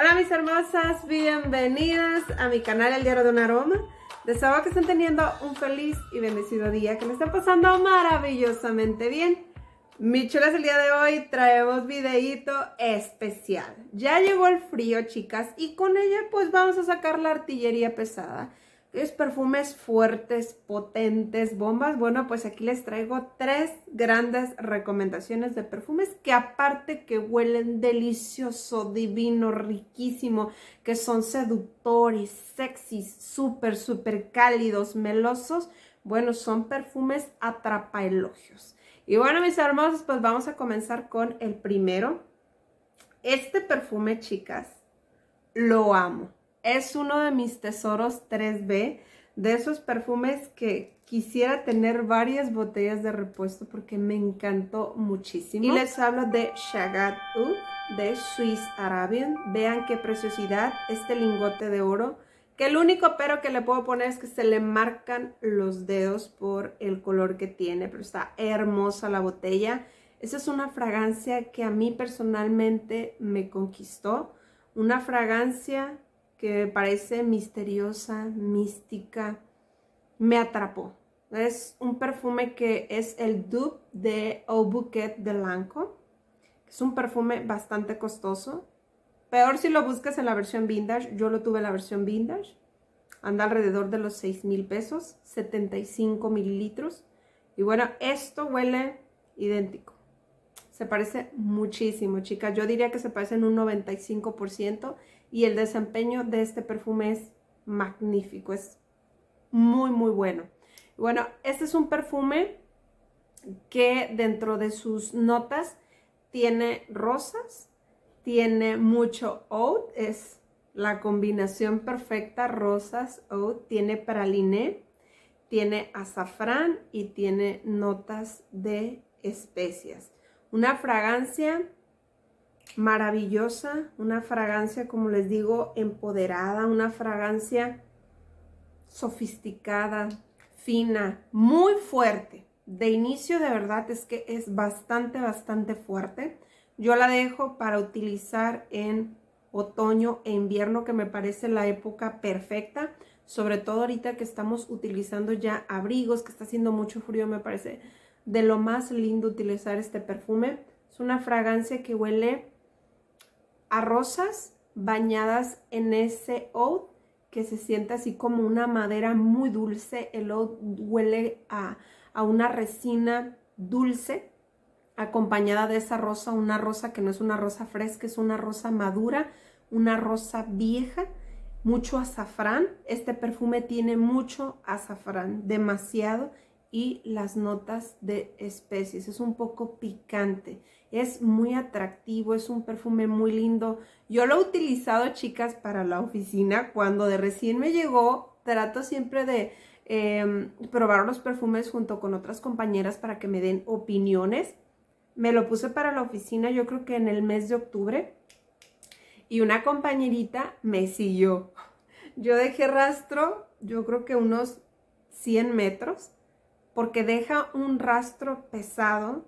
Hola mis hermosas, bienvenidas a mi canal El Diario de un Aroma. Deseo que estén teniendo un feliz y bendecido día, que me está pasando maravillosamente bien. Mi chulas, el día de hoy traemos videíto especial. Ya llegó el frío, chicas, y con ella pues vamos a sacar la artillería pesada es perfumes fuertes, potentes, bombas. Bueno, pues aquí les traigo tres grandes recomendaciones de perfumes que aparte que huelen delicioso, divino, riquísimo, que son seductores, sexys, súper, súper cálidos, melosos. Bueno, son perfumes atrapa elogios Y bueno, mis hermosos, pues vamos a comenzar con el primero. Este perfume, chicas, lo amo es uno de mis tesoros 3B, de esos perfumes que quisiera tener varias botellas de repuesto porque me encantó muchísimo. Y les hablo de Shagat U de Swiss Arabian. Vean qué preciosidad este lingote de oro. Que el único pero que le puedo poner es que se le marcan los dedos por el color que tiene. Pero está hermosa la botella. Esa es una fragancia que a mí personalmente me conquistó. Una fragancia que parece misteriosa, mística, me atrapó. Es un perfume que es el dupe de Au Bouquet de Lanco. Es un perfume bastante costoso. Peor si lo buscas en la versión vintage. Yo lo tuve en la versión vintage. Anda alrededor de los 6 mil pesos, 75 mililitros. Y bueno, esto huele idéntico. Se parece muchísimo, chicas. Yo diría que se parece en un 95% y el desempeño de este perfume es magnífico, es muy muy bueno. Bueno, este es un perfume que dentro de sus notas tiene rosas, tiene mucho oud, es la combinación perfecta rosas oud, tiene praliné, tiene azafrán y tiene notas de especias. Una fragancia maravillosa, una fragancia, como les digo, empoderada, una fragancia sofisticada, fina, muy fuerte. De inicio de verdad es que es bastante, bastante fuerte. Yo la dejo para utilizar en otoño e invierno, que me parece la época perfecta. Sobre todo ahorita que estamos utilizando ya abrigos, que está haciendo mucho frío, me parece de lo más lindo utilizar este perfume una fragancia que huele a rosas bañadas en ese oud que se siente así como una madera muy dulce. El oud huele a, a una resina dulce acompañada de esa rosa, una rosa que no es una rosa fresca, es una rosa madura, una rosa vieja, mucho azafrán. Este perfume tiene mucho azafrán, demasiado y las notas de especies. Es un poco picante, es muy atractivo, es un perfume muy lindo. Yo lo he utilizado, chicas, para la oficina. Cuando de recién me llegó, trato siempre de em, probar los perfumes junto con otras compañeras para que me den opiniones. Me lo puse para la oficina, yo creo que en el mes de octubre. Y una compañerita me siguió. Yo dejé rastro, yo creo que unos 100 metros porque deja un rastro pesado.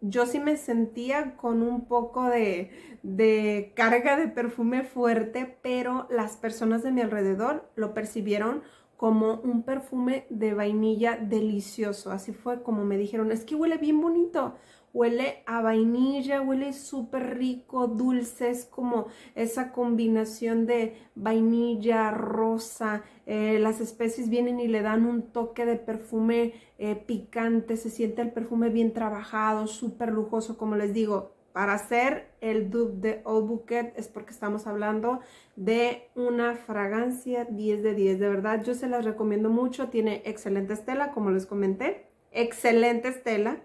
Yo sí me sentía con un poco de, de carga de perfume fuerte, pero las personas de mi alrededor lo percibieron como un perfume de vainilla delicioso. Así fue como me dijeron, es que huele bien bonito huele a vainilla, huele súper rico, dulce, es como esa combinación de vainilla, rosa, eh, las especies vienen y le dan un toque de perfume eh, picante, se siente el perfume bien trabajado, súper lujoso, como les digo, para hacer el dupe de Old Bouquet es porque estamos hablando de una fragancia 10 de 10. De verdad, yo se las recomiendo mucho. Tiene excelente estela, como les comenté. Excelente estela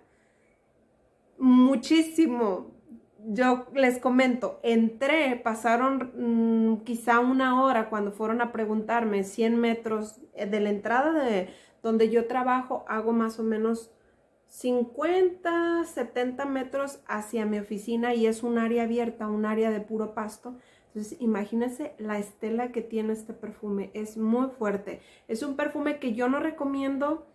muchísimo. Yo les comento, entré, pasaron mm, quizá una hora cuando fueron a preguntarme 100 metros eh, de la entrada de donde yo trabajo, hago más o menos 50, 70 metros hacia mi oficina y es un área abierta, un área de puro pasto. Entonces, imagínense la estela que tiene este perfume. Es muy fuerte. Es un perfume que yo no recomiendo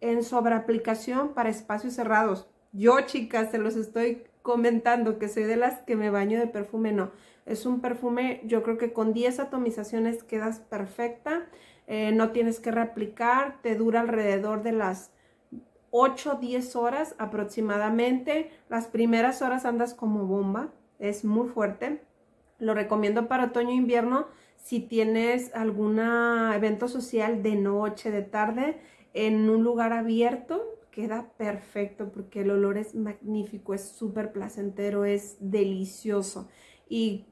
en sobreaplicación para espacios cerrados. Yo, chicas, se los estoy comentando que soy de las que me baño de perfume, no. Es un perfume, yo creo que con 10 atomizaciones quedas perfecta, eh, no tienes que replicar te dura alrededor de las 8 10 horas aproximadamente. Las primeras horas andas como bomba, es muy fuerte. Lo recomiendo para otoño e invierno si tienes algún evento social de noche, de tarde, en un lugar abierto, queda perfecto porque el olor es magnífico, es súper placentero, es delicioso. Y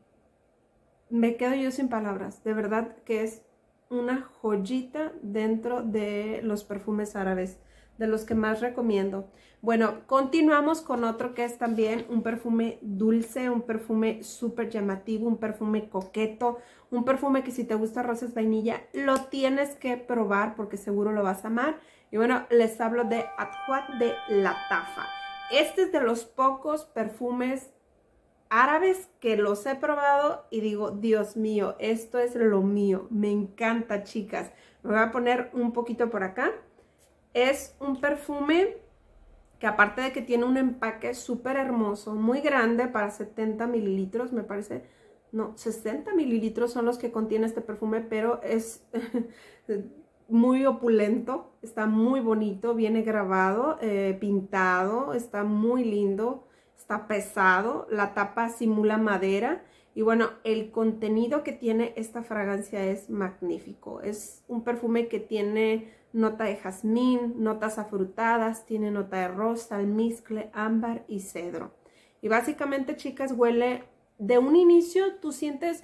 me quedo yo sin palabras, de verdad que es una joyita dentro de los perfumes árabes, de los que más recomiendo. Bueno, continuamos con otro que es también un perfume dulce, un perfume súper llamativo, un perfume coqueto, un perfume que si te gusta rosas vainilla, lo tienes que probar porque seguro lo vas a amar. Y bueno, les hablo de Atwat de Latafa. Este es de los pocos perfumes árabes que los he probado y digo, Dios mío, esto es lo mío. Me encanta, chicas. Me voy a poner un poquito por acá. Es un perfume que aparte de que tiene un empaque súper hermoso, muy grande para 70 mililitros, me parece, no, 60 mililitros son los que contiene este perfume, pero es eh, muy opulento, está muy bonito, viene grabado, eh, pintado, está muy lindo, está pesado, la tapa simula madera y bueno, el contenido que tiene esta fragancia es magnífico. Es un perfume que tiene nota de jazmín, notas afrutadas, tiene nota de rosa, almizcle, ámbar y cedro. Y básicamente, chicas, huele de un inicio, tú sientes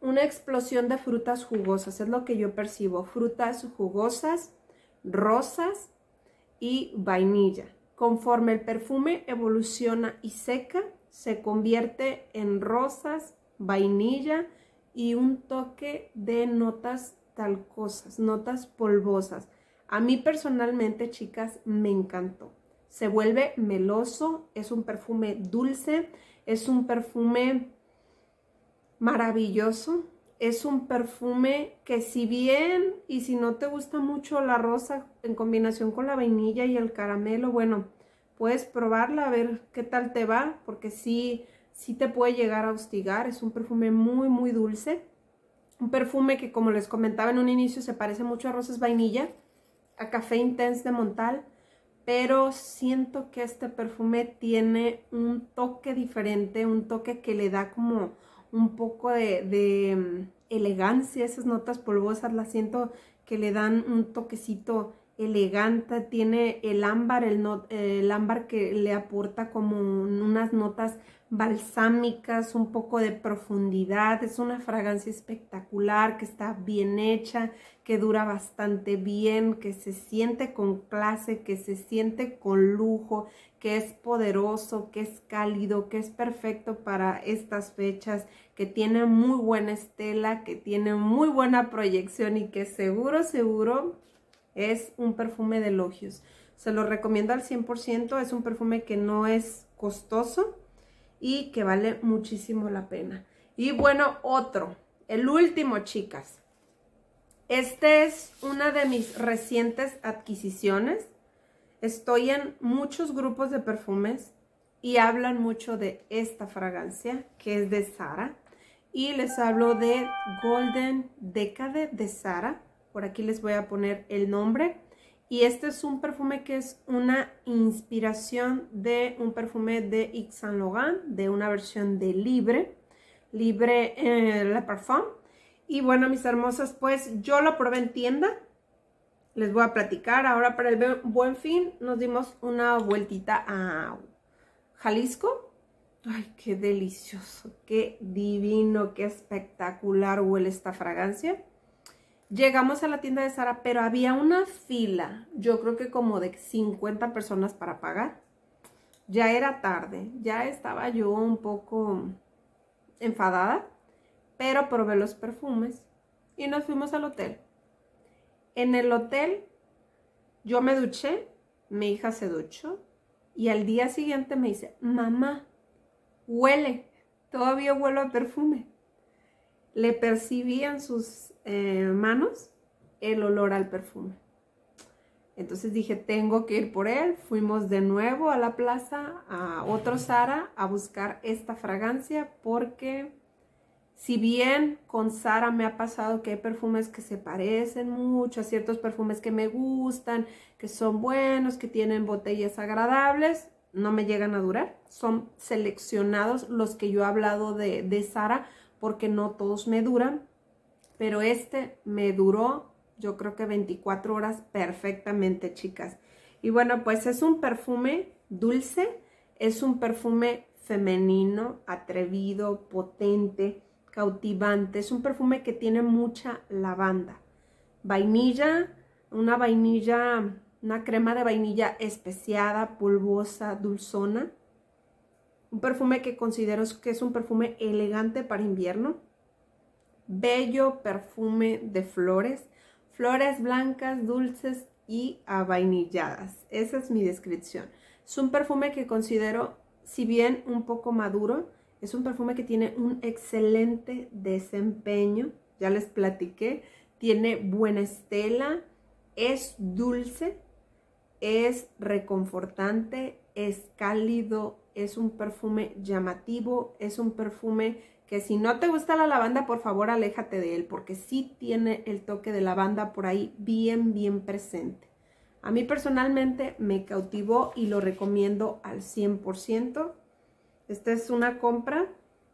una explosión de frutas jugosas, es lo que yo percibo, frutas jugosas, rosas y vainilla. Conforme el perfume evoluciona y seca, se convierte en rosas, vainilla y un toque de notas talcosas, notas polvosas. A mí personalmente, chicas, me encantó. Se vuelve meloso, es un perfume dulce, es un perfume maravilloso. Es un perfume que si bien y si no te gusta mucho la rosa en combinación con la vainilla y el caramelo, bueno, puedes probarla a ver qué tal te va, porque sí, sí te puede llegar a hostigar. Es un perfume muy, muy dulce. Un perfume que como les comentaba en un inicio se parece mucho a rosas vainilla, a café intense de Montal, pero siento que este perfume tiene un toque diferente, un toque que le da como un poco de, de mm, elegancia, esas notas polvosas las siento que le dan un toquecito elegante, tiene el ámbar, el, ámbar que le aporta como unas notas balsámicas, un poco de profundidad, es una fragancia espectacular que está bien hecha, que dura bastante bien, que se siente con clase, que se siente con lujo, que es poderoso, que es cálido, que es perfecto para estas fechas, que tiene muy buena estela, que tiene muy buena proyección y que seguro, seguro es un perfume de elogios. Se lo recomiendo al 100%, es un perfume que no es costoso y que vale muchísimo la pena. Y bueno, otro, el último, chicas. Este es una de mis recientes adquisiciones Estoy en muchos grupos de perfumes y hablan mucho de esta fragancia que es de Sara. Y les hablo de Golden Decade de Sara. Por aquí les voy a poner el nombre. Y este es un perfume que es una inspiración de un perfume de Yves Saint Laurent, de una versión de Libre, Libre eh, La Le Parfum. Y bueno, mis hermosas, pues yo lo probé en tienda, les voy a platicar. Ahora para el buen fin nos dimos una vueltita a Jalisco. Ay, qué delicioso, qué divino, qué espectacular huele esta fragancia. Llegamos a la tienda de Sara, pero había una fila, yo creo que como de 50 personas para pagar. Ya era tarde, ya estaba yo un poco enfadada, pero probé los perfumes y nos fuimos al hotel. En el hotel yo me duché, mi hija se duchó y al día siguiente me dice, mamá, huele, todavía huelo a perfume. Le percibí en sus eh, manos el olor al perfume. Entonces dije, tengo que ir por él. Fuimos de nuevo a la plaza, a otro Sara, a buscar esta fragancia porque si bien con Sara me ha pasado que hay perfumes que se parecen mucho a ciertos perfumes que me gustan, que son buenos, que tienen botellas agradables, no me llegan a durar. Son seleccionados los que yo he hablado de, de Sara porque no todos me duran, pero este me duró yo creo que 24 horas perfectamente, chicas. Y bueno, pues es un perfume dulce, es un perfume femenino, atrevido, potente, cautivante. Es un perfume que tiene mucha lavanda. Vainilla, una vainilla, una crema de vainilla especiada, pulvosa, dulzona. Un perfume que considero que es un perfume elegante para invierno. Bello perfume de flores. Flores blancas, dulces y avainilladas. Esa es mi descripción. Es un perfume que considero, si bien un poco maduro, es un perfume que tiene un excelente desempeño, ya les platiqué, tiene buena estela, es dulce, es reconfortante, es cálido, es un perfume llamativo, es un perfume que si no te gusta la lavanda, por favor aléjate de él, porque sí tiene el toque de lavanda por ahí bien, bien presente. A mí personalmente me cautivó y lo recomiendo al 100%. Esta es una compra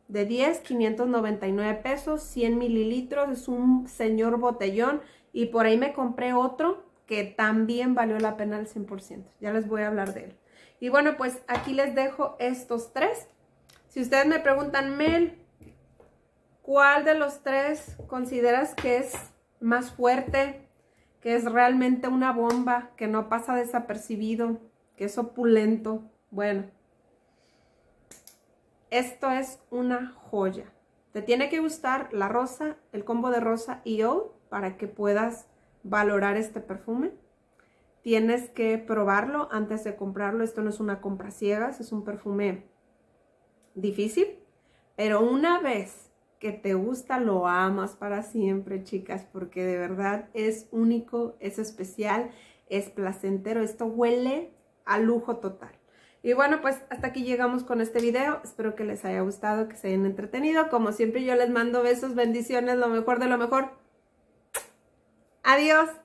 de 10, 599 pesos, 100 mililitros, es un señor botellón. Y por ahí me compré otro que también valió la pena al 100%. Ya les voy a hablar de él. Y bueno, pues aquí les dejo estos tres. Si ustedes me preguntan, Mel, ¿cuál de los tres consideras que es más fuerte? Que es realmente una bomba, que no pasa desapercibido, que es opulento. Bueno, esto es una joya. Te tiene que gustar la rosa, el combo de rosa y yo para que puedas valorar este perfume. Tienes que probarlo antes de comprarlo. Esto no es una compra ciegas, es un perfume difícil. Pero una vez que te gusta, lo amas para siempre, chicas, porque de verdad es único, es especial, es placentero. Esto huele a lujo total. Y bueno, pues hasta aquí llegamos con este video. Espero que les haya gustado, que se hayan entretenido. Como siempre yo les mando besos, bendiciones, lo mejor de lo mejor. Adiós.